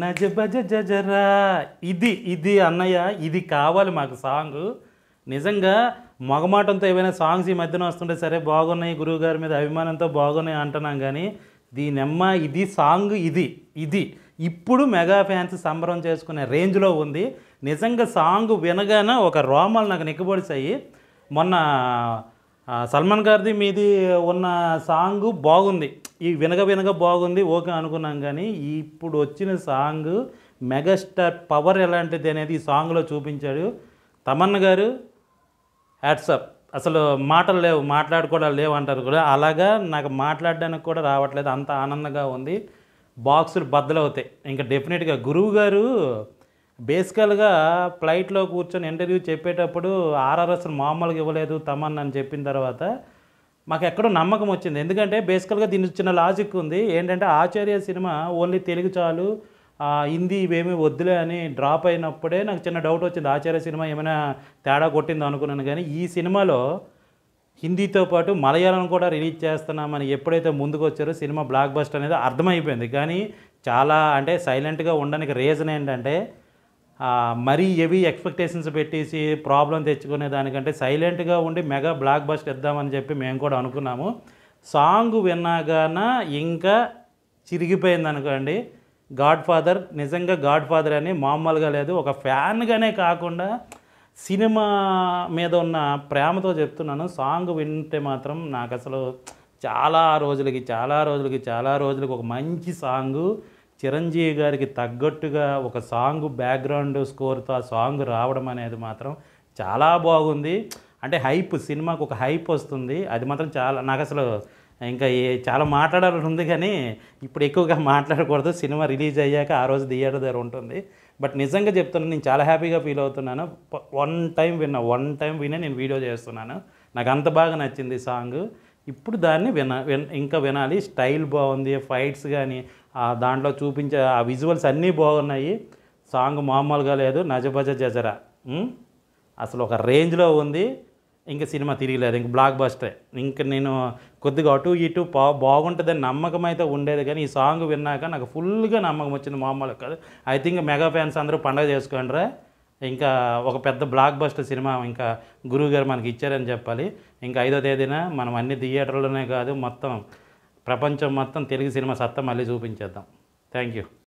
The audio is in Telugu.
నజబజ జజరా ఇది ఇది అన్నయ్య ఇది కావాలి మాకు సాంగ్ నిజంగా మగమాటంతో ఏమైనా సాంగ్స్ ఈ మధ్యన వస్తుంటే సరే బాగున్నాయి గురువు గారి మీద అభిమానంతో బాగున్నాయి అంటున్నాం కానీ దీనమ్మ ఇది సాంగ్ ఇది ఇది ఇప్పుడు మెగా ఫ్యాన్స్ సంబరం చేసుకునే రేంజ్లో ఉంది నిజంగా సాంగ్ వినగానే ఒక రోమాలు నాకు నిక్కబడిచాయి మొన్న సల్మాన్ గారిది మీది ఉన్న సాంగ్ బాగుంది ఈ వినగ వినగ బాగుంది ఓకే అనుకున్నాం కానీ ఇప్పుడు వచ్చిన సాంగ్ మెగాస్టార్ పవర్ ఎలాంటిది అనేది ఈ సాంగ్లో చూపించాడు తమన్ గారు హ్యాట్సప్ అసలు మాటలు లేవు మాట్లాడుకోవడం లేవు అంటారు కూడా అలాగా నాకు మాట్లాడడానికి కూడా రావట్లేదు అంత ఆనందంగా ఉంది బాక్సులు బద్దలవుతాయి ఇంకా డెఫినెట్గా గురువు గారు బేసికల్గా ఫ్లైట్లో కూర్చొని ఇంటర్వ్యూ చెప్పేటప్పుడు ఆర్ఆర్ఎస్ మామూలుగా ఇవ్వలేదు తమన్ అని చెప్పిన తర్వాత మాకు ఎక్కడో నమ్మకం వచ్చింది ఎందుకంటే బేసికల్గా దీని చిన్న లాజిక్ ఉంది ఏంటంటే ఆచార్య సినిమా ఓన్లీ తెలుగు చాలు హిందీ ఇవేమీ వద్దులే అని డ్రాప్ అయినప్పుడే నాకు చిన్న డౌట్ వచ్చింది ఆచార్య సినిమా ఏమైనా తేడా కొట్టింది అనుకున్నాను కానీ ఈ సినిమాలో హిందీతో పాటు మలయాళం కూడా రిలీజ్ చేస్తున్నామని ఎప్పుడైతే ముందుకు వచ్చారో సినిమా బ్లాక్ బస్టర్ అనేది అర్థమైపోయింది కానీ చాలా అంటే సైలెంట్గా ఉండడానికి రీజన్ ఏంటంటే మరీ ఎవి ఎక్స్పెక్టేషన్స్ పెట్టేసి ప్రాబ్లం తెచ్చుకునే దానికంటే సైలెంట్గా ఉండి మెగా బ్లాక్ బస్ట్ ఇద్దామని చెప్పి మేము కూడా అనుకున్నాము సాంగ్ విన్నాగాన ఇంకా చిరిగిపోయింది అనుకోండి గాడ్ ఫాదర్ నిజంగా గాడ్ ఫాదర్ అని మామూలుగా లేదు ఒక ఫ్యాన్గానే కాకుండా సినిమా మీద ఉన్న ప్రేమతో చెప్తున్నాను సాంగ్ వింటే మాత్రం నాకు అసలు చాలా రోజులకి చాలా రోజులకి చాలా రోజులకి ఒక మంచి సాంగు చిరంజీవి గారికి తగ్గట్టుగా ఒక సాంగ్ బ్యాక్గ్రౌండ్ స్కోర్తో ఆ సాంగ్ రావడం అనేది మాత్రం చాలా బాగుంది అంటే హైప్ సినిమాకు ఒక హైప్ వస్తుంది అది మాత్రం చాలా నాకు అసలు ఇంకా ఏ చాలా మాట్లాడాలని ఉంది కానీ ఇప్పుడు ఎక్కువగా మాట్లాడకూడదు సినిమా రిలీజ్ అయ్యాక ఆ రోజు థియేటర్ దగ్గర ఉంటుంది బట్ నిజంగా చెప్తున్నాను నేను చాలా హ్యాపీగా ఫీల్ అవుతున్నాను వన్ టైం విన్నా వన్ టైం వినే నేను వీడియో చేస్తున్నాను నాకు అంత బాగా నచ్చింది సాంగ్ ఇప్పుడు దాన్ని విన ఇంకా వినాలి స్టైల్ బాగుంది ఫైట్స్ కానీ దాంట్లో చూపించే ఆ విజువల్స్ అన్నీ బాగున్నాయి సాంగ్ మామూలుగా లేదు నజబజ జజరా అసలు ఒక రేంజ్లో ఉంది ఇంకా సినిమా తిరిగిలేదు ఇంక బ్లాక్ బస్టరే ఇంక నేను కొద్దిగా అటు ఇటు బా బాగుంటుందని నమ్మకం అయితే ఉండేది కానీ ఈ సాంగ్ విన్నాక నాకు ఫుల్గా నమ్మకం వచ్చింది మామూలు కాదు ఐ థింక్ మెగా ఫ్యాన్స్ అందరూ పండగ చేసుకోండిరా ఇంకా ఒక పెద్ద బ్లాక్ బస్టర్ సినిమా ఇంకా గురువు గారు మనకి ఇచ్చారని చెప్పాలి ఇంకా ఐదో తేదీన మనం అన్ని థియేటర్లోనే కాదు మొత్తం ప్రపంచం మొత్తం తెలుగు సినిమా సత్తా మళ్ళీ చూపించేద్దాం థ్యాంక్ యూ